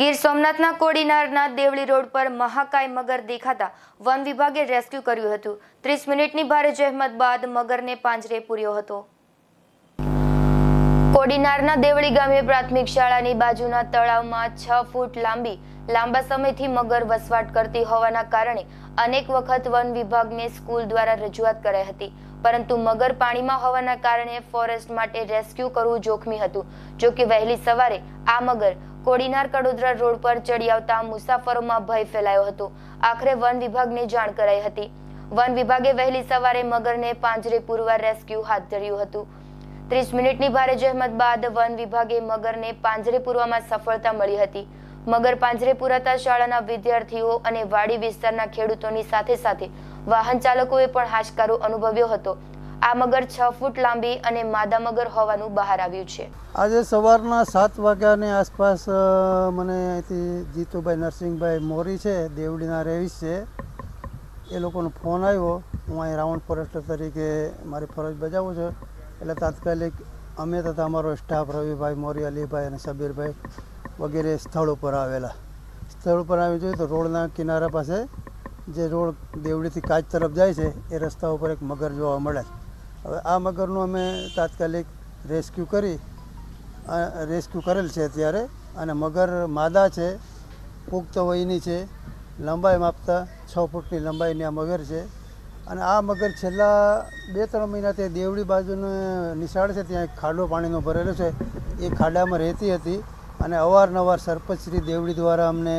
Gir સોમનાથના કોડીનારના દેવળી road પર મહાકાય મગર દેખાતા વન વિભાગે રેસ્ક્યુ કર્યું હતું ત્રીસ મિનિટની ભારે જહેમત બાદ મગરને પાંજરે પૂર્યો હતો કોડીનારના દેવળી ગામે પ્રાથમિક શાળાની બાજુના તળાવમાં છ ફૂટ લાંબી લાંબા સમયથી મગર વસવાટ કરતી હોવાના કારણે અનેક વખત વન વિભાગને સ્કૂલ દ્વારા રજૂઆત કરાઈ હતી પરંતુ મગર પાણીમાં હોવાના કારણે ફોરેસ્ટ માટે રેસ્ક્યુ કરવું જોખમી હતું જો કે વહેલી સવારે આ મગર કોડીનાર કડોદરા રોડ પર ચડી આવતા મુસાફરોમાં ભય ફેલાયો હતો આખરે વન વિભાગને જાણ કરાઈ હતી વન વિભાગે વહેલી સવારે મગરને પાંજરે પૂરવા રેસ્ક્યુ હાથ ધર્યું હતું ત્રીસ મિનિટની ભારે જહેમત બાદ વન વિભાગે મગરને પાંજરે પૂરવામાં સફળતા મળી હતી મગર પાંજરે પૂરાતા શાળાના વિદ્યાર્થીઓ અને વાડી વિસ્તારના ખેડૂતોની સાથે સાથે વાહન ચાલકોએ પણ હાશકારો અનુભવ્યો હતો આ મગર છ ફૂટ લાંબી અને માદા મગર હોવાનું બહાર આવ્યું છે આજે સવારના સાત વાગ્યાની આસપાસ મને અહીંથી જીતુભાઈ નરસિંહભાઈ મોરી છે દેવડીના રેવિસ છે એ લોકોનો ફોન આવ્યો હું અહીં રાઉન્ડ ફોરેસ્ટર તરીકે મારી ફરજ બજાવું છું એટલે તાત્કાલિક અમે તથા અમારો સ્ટાફ રવિભાઈ મોરી અલીભાઈ અને શબીરભાઈ વગેરે સ્થળ ઉપર આવેલા સ્થળ ઉપર આવી જોઈએ તો રોડના કિનારા પાસે જે રોડ દેવડીથી કાચ તરફ જાય છે એ રસ્તા ઉપર એક મગર જોવા મળે હવે આ મગરનું અમે તાત્કાલિક રેસ્ક્યુ કરી રેસ્ક્યુ કરેલ છે અત્યારે અને મગર માદા છે પુખ્ત વયની છે લંબાઈ માપતા છ ફૂટની લંબાઈની આ મગર છે અને આ મગર છેલ્લા બે ત્રણ મહિના ત્યાં દેવડી બાજુને નિશાળ છે ત્યાં એક ખાડો પાણીનો ભરેલો છે એ ખાડામાં રહેતી હતી અને અવારનવાર સરપંચ શ્રી દેવડી દ્વારા અમને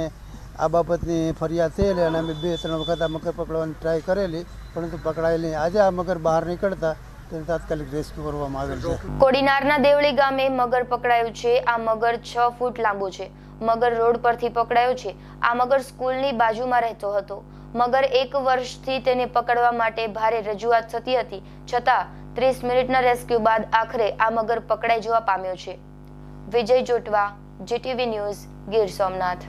આ બાબતની ફરિયાદ થયેલી અને અમે બે ત્રણ વખત આ મગર પકડવાની ટ્રાય કરેલી પરંતુ પકડાયેલી આજે આ મગર બહાર નીકળતા તેને તાત્કાલિક રેસ્ક્યુ કરવામાં આવેલ છે કોડીનારના દેવળી ગામે મગર પકડાયું છે આ મગર છ ફૂટ લાંબો છે મગર રોડ પરથી પકડાયો છે આ મગર સ્કૂલની બાજુમાં રહેતો હતો મગર એક વર્ષથી તેને પકડવા માટે ભારે રજૂઆત થતી હતી છતાં ત્રીસ મિનિટના રેસ્ક્યુ બાદ આખરે આ મગર પકડાઈ જવા પામ્યો છે વિજય જોટવા જીટીવી ન્યૂઝ ગીર સોમનાથ